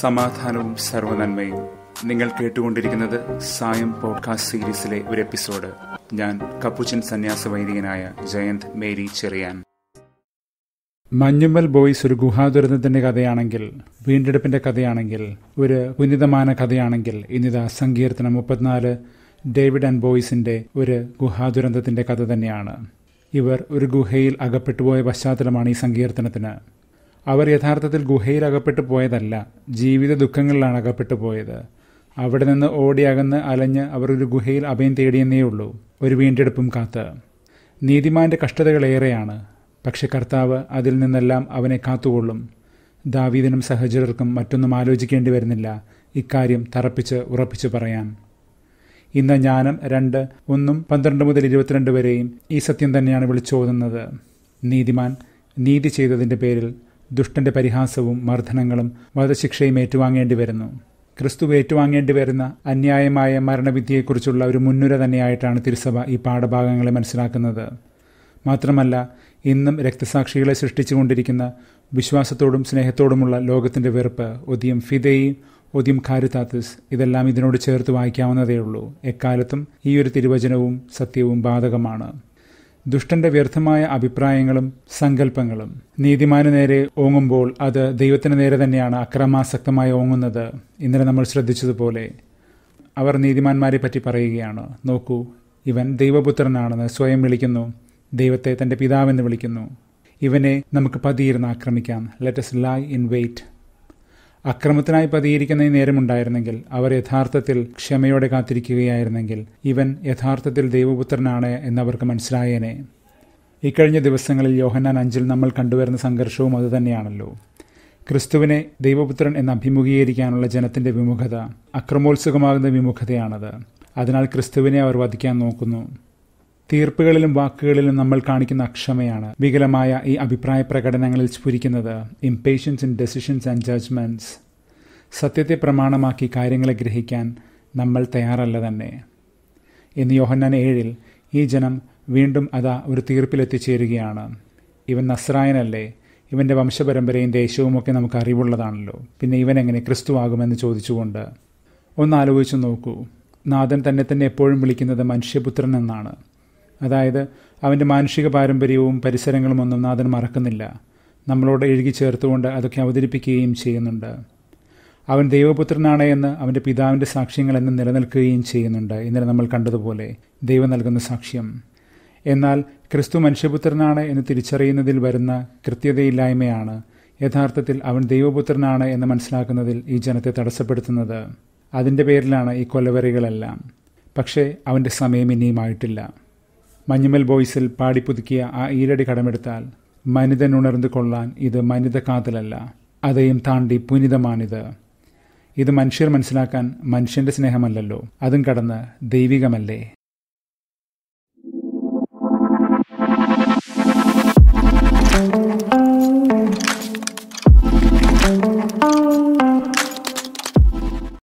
സമാധാനവും സർവനന്മയും നിങ്ങൾ കേട്ടുകൊണ്ടിരിക്കുന്നത് സായം പോഡ്കാസ്റ്റ് സീരീസിലെ ഒരു എപ്പിസോഡ് ഞാൻ കപ്പുച്ചൻ സന്യാസ വൈദികനായ ജയന്ത് മേരി ചെറിയാൻ മഞ്ഞുമ്മൽ ബോയ്സ് ഒരു ഗുഹാദുരന്തത്തിന്റെ കഥയാണെങ്കിൽ വീണ്ടെടുപ്പിന്റെ കഥയാണെങ്കിൽ ഒരു പുനിതമാന കഥയാണെങ്കിൽ ഇന്നിതാ സങ്കീർത്തനം മുപ്പത്തിനാല് ഡേവിഡ് ആൻഡ് ബോയ്സിന്റെ ഒരു ഗുഹാദുരന്തത്തിന്റെ കഥ തന്നെയാണ് ഇവർ ഒരു ഗുഹയിൽ അകപ്പെട്ടുപോയ പശ്ചാത്തലമാണ് ഈ സങ്കീർത്തനത്തിന് അവർ യഥാർത്ഥത്തിൽ ഗുഹയിൽ അകപ്പെട്ടു പോയതല്ല ജീവിത ദുഃഖങ്ങളിലാണ് അകപ്പെട്ടു പോയത് അവിടെ നിന്ന് ഓടിയകന്ന് അലഞ്ഞ് അവർ ഒരു ഗുഹയിൽ അഭയം തേടിയെന്നേ ഉള്ളൂ ഒരു വീണ്ടെടുപ്പും കാത്ത് നീതിമാന്റെ കഷ്ടതകളേറെയാണ് പക്ഷെ കർത്താവ് അതിൽ നിന്നെല്ലാം അവനെ കാത്തുകൊള്ളും ദാവീദിനും സഹചരർക്കും മറ്റൊന്നും ആലോചിക്കേണ്ടി വരുന്നില്ല ഇക്കാര്യം തറപ്പിച്ച് ഉറപ്പിച്ചു പറയാൻ ഇന്ന് ജ്ഞാനം രണ്ട് ഒന്നും പന്ത്രണ്ട് മുതൽ ഇരുപത്തിരണ്ട് വരെയും ഈ സത്യം തന്നെയാണ് വിളിച്ചോതുന്നത് നീതിമാൻ നീതി ചെയ്തതിന്റെ പേരിൽ ദുഷ്ടന്റെ പരിഹാസവും മർദ്ദനങ്ങളും വധശിക്ഷയും ഏറ്റുവാങ്ങേണ്ടി വരുന്നു ക്രിസ്തു ഏറ്റുവാങ്ങേണ്ടി വരുന്ന അന്യായമായ മരണവിധിയെക്കുറിച്ചുള്ള ഒരു മുൻനിര തന്നെയായിട്ടാണ് തിരുസഭ ഈ പാഠഭാഗങ്ങളെ മനസ്സിലാക്കുന്നത് മാത്രമല്ല ഇന്നും രക്തസാക്ഷികളെ സൃഷ്ടിച്ചുകൊണ്ടിരിക്കുന്ന വിശ്വാസത്തോടും സ്നേഹത്തോടുമുള്ള ലോകത്തിന്റെ വെറുപ്പ് ഒതിയും ഫിതയും ഒദ്യം കാരുത്താത്തസ് ഇതെല്ലാം ഇതിനോട് ചേർത്ത് വായിക്കാവുന്നതേയുള്ളൂ എക്കാലത്തും ഈ ഒരു തിരുവചനവും സത്യവും ബാധകമാണ് ദുഷ്ടന്റെ വ്യർത്ഥമായ അഭിപ്രായങ്ങളും സങ്കല്പങ്ങളും നീതിമാന് നേരെ ഓങ്ങുമ്പോൾ അത് ദൈവത്തിന് നേരെ തന്നെയാണ് അക്രമാസക്തമായി ഓങ്ങുന്നത് ഇന്നലെ നമ്മൾ ശ്രദ്ധിച്ചതുപോലെ അവർ നീതിമാന്മാരെ പറ്റി പറയുകയാണ് നോക്കൂ ഇവൻ ദൈവപുത്രനാണെന്ന് സ്വയം വിളിക്കുന്നു ദൈവത്തെ തന്റെ പിതാവെന്ന് വിളിക്കുന്നു ഇവനെ നമുക്ക് പതിയിരുന്ന് ആക്രമിക്കാം ലെറ്റസ് ലൈ ഇൻ വെയിറ്റ് അക്രമത്തിനായി പതിയിരിക്കുന്ന ഈ നേരമുണ്ടായിരുന്നെങ്കിൽ അവർ യഥാർത്ഥത്തിൽ ക്ഷമയോടെ കാത്തിരിക്കുകയായിരുന്നെങ്കിൽ ഇവൻ യഥാർത്ഥത്തിൽ ദൈവപുത്രനാണ് എന്നവർക്ക് മനസ്സിലായേനെ ഇക്കഴിഞ്ഞ ദിവസങ്ങളിൽ യോഹന്നാൻ അഞ്ചിൽ നമ്മൾ കണ്ടുവരുന്ന സംഘർഷവും അതുതന്നെയാണല്ലോ ക്രിസ്തുവിനെ ദൈവപുത്രൻ എന്ന് അഭിമുഖീകരിക്കാനുള്ള ജനത്തിൻ്റെ വിമുഖത അക്രമോത്സുകമാകുന്ന വിമുഖതയാണത് അതിനാൽ ക്രിസ്തുവിനെ അവർ വധിക്കാൻ നോക്കുന്നു തീർപ്പുകളിലും വാക്കുകളിലും നമ്മൾ കാണിക്കുന്ന അക്ഷമയാണ് വികലമായ ഈ അഭിപ്രായ പ്രകടനങ്ങളിൽ സ്ഫുരിക്കുന്നത് impatience in decisions and judgments സത്യത്തെ പ്രമാണമാക്കി കാര്യങ്ങളെ ഗ്രഹിക്കാൻ നമ്മൾ തയ്യാറല്ല തന്നെ ഇന്ന് യോഹന്നാൻ ഏഴിൽ ഈ ജനം വീണ്ടും അതാ ഒരു തീർപ്പിലെത്തിച്ചേരുകയാണ് ഇവൻ നസ്രായനല്ലേ ഇവൻ്റെ വംശപരമ്പരയും ദേശവുമൊക്കെ നമുക്ക് അറിവുള്ളതാണല്ലോ പിന്നെ ഇവൻ എങ്ങനെ ക്രിസ്തുവാകുമെന്ന് ചോദിച്ചുകൊണ്ട് ഒന്ന് ആലോചിച്ചു നോക്കൂ നാഥൻ തന്നെ തന്നെ എപ്പോഴും വിളിക്കുന്നത് മനുഷ്യപുത്രൻ എന്നാണ് അതായത് അവൻ്റെ മാനുഷിക പാരമ്പര്യവും പരിസരങ്ങളും ഒന്നും നാഥൻ മറക്കുന്നില്ല നമ്മളോട് എഴുകി ചേർത്തുകൊണ്ട് അതൊക്കെ അവതരിപ്പിക്കുകയും ചെയ്യുന്നുണ്ട് അവൻ ദൈവപുത്രനാണ് എന്ന് അവൻ്റെ പിതാവിൻ്റെ സാക്ഷ്യങ്ങൾ എന്ന് നിലനിൽക്കുകയും ചെയ്യുന്നുണ്ട് ഇന്നലെ നമ്മൾ കണ്ടതുപോലെ ദൈവം നൽകുന്ന സാക്ഷ്യം എന്നാൽ ക്രിസ്തു മനുഷ്യപുത്രനാണ് എന്ന് തിരിച്ചറിയുന്നതിൽ വരുന്ന കൃത്യതയില്ലായ്മയാണ് യഥാർത്ഥത്തിൽ അവൻ ദൈവപുത്രനാണ് എന്ന് മനസ്സിലാക്കുന്നതിൽ ഈ ജനത്തെ തടസ്സപ്പെടുത്തുന്നത് അതിൻ്റെ പേരിലാണ് ഈ കൊലവെറികളെല്ലാം പക്ഷേ അവൻ്റെ സമയം ഇനിയുമായിട്ടില്ല മഞ്ഞുമൽ ബോയ്സിൽ പാടിപ്പുതുക്കിയ ആ ഈരടി കടമെടുത്താൽ മനിതൻ ഉണർന്നു കൊള്ളാൻ ഇത് മനിത കാതലല്ല അതയും താണ്ടി പുനിതമാണിത് ഇത് മനുഷ്യർ മനസ്സിലാക്കാൻ മനുഷ്യന്റെ സ്നേഹമല്ലല്ലോ അതും കടന്ന് ദൈവികമല്ലേ